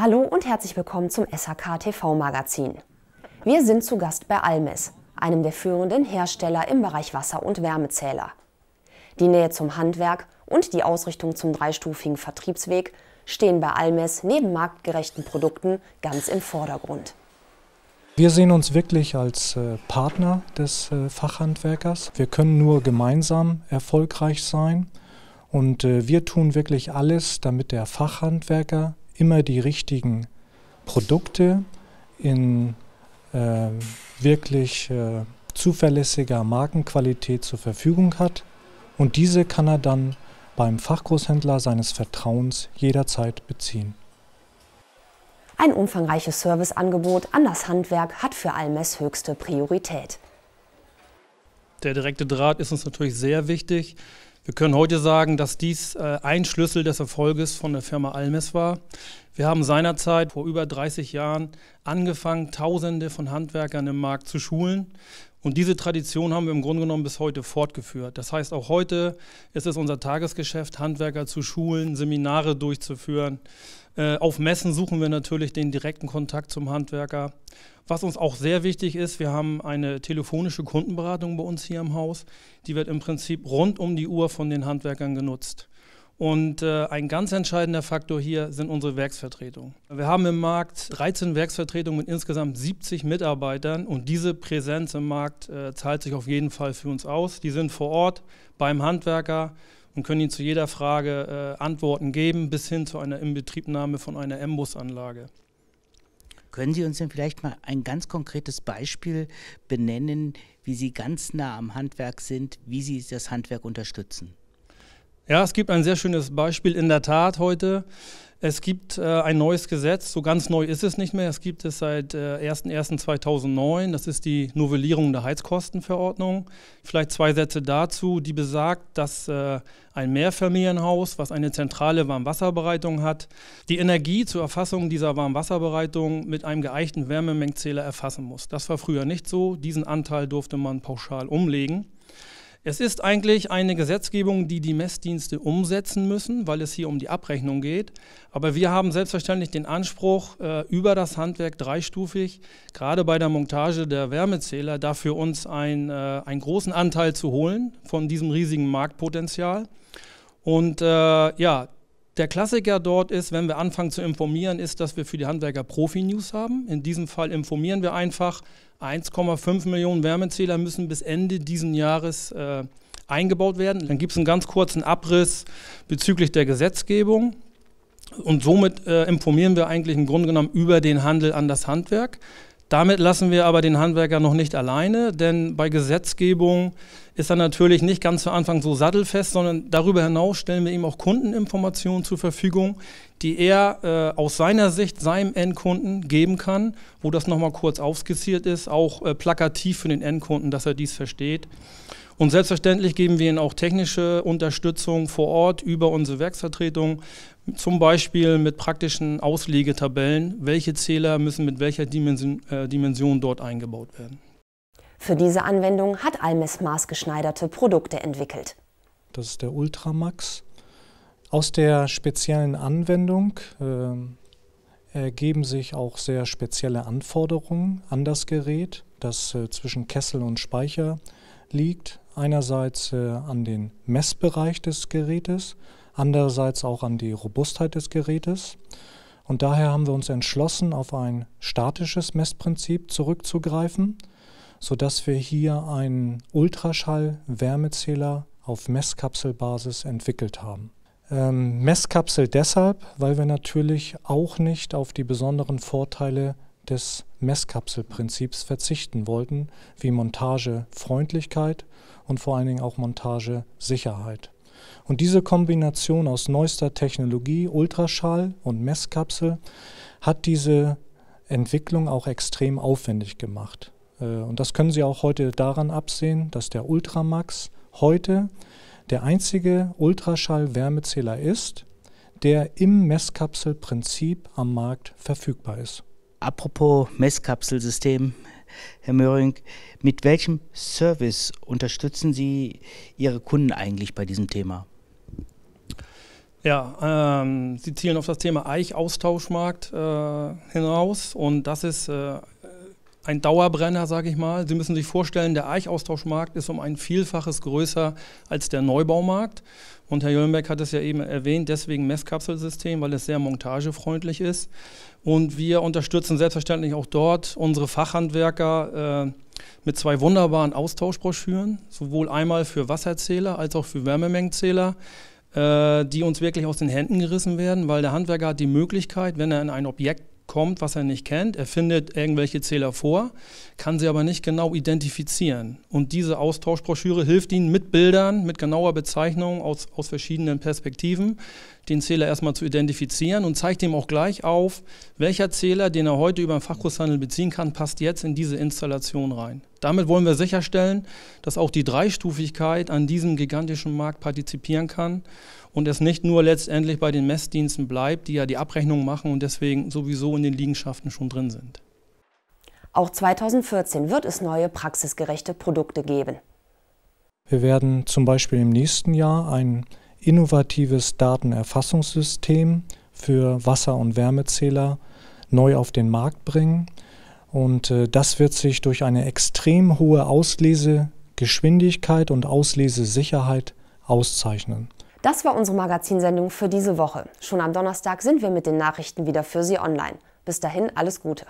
Hallo und herzlich willkommen zum SHK TV Magazin. Wir sind zu Gast bei Almes, einem der führenden Hersteller im Bereich Wasser- und Wärmezähler. Die Nähe zum Handwerk und die Ausrichtung zum dreistufigen Vertriebsweg stehen bei Almes neben marktgerechten Produkten ganz im Vordergrund. Wir sehen uns wirklich als äh, Partner des äh, Fachhandwerkers. Wir können nur gemeinsam erfolgreich sein und äh, wir tun wirklich alles, damit der Fachhandwerker immer die richtigen Produkte in äh, wirklich äh, zuverlässiger Markenqualität zur Verfügung hat. Und diese kann er dann beim Fachgroßhändler seines Vertrauens jederzeit beziehen. Ein umfangreiches Serviceangebot an das Handwerk hat für Almes höchste Priorität. Der direkte Draht ist uns natürlich sehr wichtig. Wir können heute sagen, dass dies äh, ein Schlüssel des Erfolges von der Firma Almes war. Wir haben seinerzeit vor über 30 Jahren angefangen, Tausende von Handwerkern im Markt zu schulen. Und diese Tradition haben wir im Grunde genommen bis heute fortgeführt. Das heißt, auch heute ist es unser Tagesgeschäft, Handwerker zu schulen, Seminare durchzuführen, äh, auf Messen suchen wir natürlich den direkten Kontakt zum Handwerker. Was uns auch sehr wichtig ist, wir haben eine telefonische Kundenberatung bei uns hier im Haus. Die wird im Prinzip rund um die Uhr von den Handwerkern genutzt. Und äh, ein ganz entscheidender Faktor hier sind unsere Werksvertretungen. Wir haben im Markt 13 Werksvertretungen mit insgesamt 70 Mitarbeitern und diese Präsenz im Markt äh, zahlt sich auf jeden Fall für uns aus. Die sind vor Ort beim Handwerker und können Ihnen zu jeder Frage äh, Antworten geben, bis hin zu einer Inbetriebnahme von einer M-Bus-Anlage. Können Sie uns denn vielleicht mal ein ganz konkretes Beispiel benennen, wie Sie ganz nah am Handwerk sind, wie Sie das Handwerk unterstützen? Ja, es gibt ein sehr schönes Beispiel in der Tat heute. Es gibt äh, ein neues Gesetz, so ganz neu ist es nicht mehr. Es gibt es seit äh, 01.01.2009. Das ist die Novellierung der Heizkostenverordnung. Vielleicht zwei Sätze dazu. Die besagt, dass äh, ein Mehrfamilienhaus, was eine zentrale Warmwasserbereitung hat, die Energie zur Erfassung dieser Warmwasserbereitung mit einem geeichten Wärmemengzähler erfassen muss. Das war früher nicht so. Diesen Anteil durfte man pauschal umlegen. Es ist eigentlich eine Gesetzgebung, die die Messdienste umsetzen müssen, weil es hier um die Abrechnung geht. Aber wir haben selbstverständlich den Anspruch, äh, über das Handwerk dreistufig, gerade bei der Montage der Wärmezähler, dafür uns ein, äh, einen großen Anteil zu holen von diesem riesigen Marktpotenzial. Und äh, ja, der Klassiker dort ist, wenn wir anfangen zu informieren, ist, dass wir für die Handwerker Profi-News haben. In diesem Fall informieren wir einfach, 1,5 Millionen Wärmezähler müssen bis Ende diesen Jahres äh, eingebaut werden. Dann gibt es einen ganz kurzen Abriss bezüglich der Gesetzgebung. Und somit äh, informieren wir eigentlich im Grunde genommen über den Handel an das Handwerk. Damit lassen wir aber den Handwerker noch nicht alleine, denn bei Gesetzgebung ist er natürlich nicht ganz zu Anfang so sattelfest, sondern darüber hinaus stellen wir ihm auch Kundeninformationen zur Verfügung, die er äh, aus seiner Sicht seinem Endkunden geben kann, wo das nochmal kurz aufskizziert ist, auch äh, plakativ für den Endkunden, dass er dies versteht. Und selbstverständlich geben wir ihnen auch technische Unterstützung vor Ort über unsere Werksvertretung, zum Beispiel mit praktischen Auslegetabellen, welche Zähler müssen mit welcher Dimension, äh, Dimension dort eingebaut werden. Für diese Anwendung hat Almes maßgeschneiderte Produkte entwickelt. Das ist der Ultramax. Aus der speziellen Anwendung äh, ergeben sich auch sehr spezielle Anforderungen an das Gerät, das äh, zwischen Kessel und Speicher liegt. Einerseits äh, an den Messbereich des Gerätes andererseits auch an die Robustheit des Gerätes. Und daher haben wir uns entschlossen, auf ein statisches Messprinzip zurückzugreifen, sodass wir hier einen Ultraschall-Wärmezähler auf Messkapselbasis entwickelt haben. Ähm, Messkapsel deshalb, weil wir natürlich auch nicht auf die besonderen Vorteile des Messkapselprinzips verzichten wollten, wie Montagefreundlichkeit und vor allen Dingen auch Montagesicherheit. Und diese Kombination aus neuester Technologie, Ultraschall und Messkapsel hat diese Entwicklung auch extrem aufwendig gemacht. Äh, und das können Sie auch heute daran absehen, dass der Ultramax heute der einzige Ultraschall-Wärmezähler ist, der im Messkapselprinzip am Markt verfügbar ist. Apropos Messkapselsystem, Herr Möhring, mit welchem Service unterstützen Sie Ihre Kunden eigentlich bei diesem Thema? Ja, ähm, Sie zielen auf das Thema Eichaustauschmarkt äh, hinaus und das ist äh, ein Dauerbrenner, sage ich mal. Sie müssen sich vorstellen, der Eichaustauschmarkt ist um ein Vielfaches größer als der Neubaumarkt. Und Herr Jöllenberg hat es ja eben erwähnt, deswegen Messkapselsystem, weil es sehr montagefreundlich ist. Und wir unterstützen selbstverständlich auch dort unsere Fachhandwerker äh, mit zwei wunderbaren Austauschbroschüren, sowohl einmal für Wasserzähler als auch für Wärmemengenzähler äh, die uns wirklich aus den Händen gerissen werden, weil der Handwerker hat die Möglichkeit, wenn er in ein Objekt kommt, was er nicht kennt. Er findet irgendwelche Zähler vor, kann sie aber nicht genau identifizieren. Und diese Austauschbroschüre hilft ihnen mit Bildern, mit genauer Bezeichnung aus, aus verschiedenen Perspektiven, den Zähler erstmal zu identifizieren und zeigt ihm auch gleich auf, welcher Zähler, den er heute über den Fachkurshandel beziehen kann, passt jetzt in diese Installation rein. Damit wollen wir sicherstellen, dass auch die Dreistufigkeit an diesem gigantischen Markt partizipieren kann und es nicht nur letztendlich bei den Messdiensten bleibt, die ja die Abrechnung machen und deswegen sowieso in den Liegenschaften schon drin sind. Auch 2014 wird es neue praxisgerechte Produkte geben. Wir werden zum Beispiel im nächsten Jahr ein innovatives Datenerfassungssystem für Wasser- und Wärmezähler neu auf den Markt bringen. Und äh, das wird sich durch eine extrem hohe Auslesegeschwindigkeit und Auslesesicherheit auszeichnen. Das war unsere Magazinsendung für diese Woche. Schon am Donnerstag sind wir mit den Nachrichten wieder für Sie online. Bis dahin alles Gute.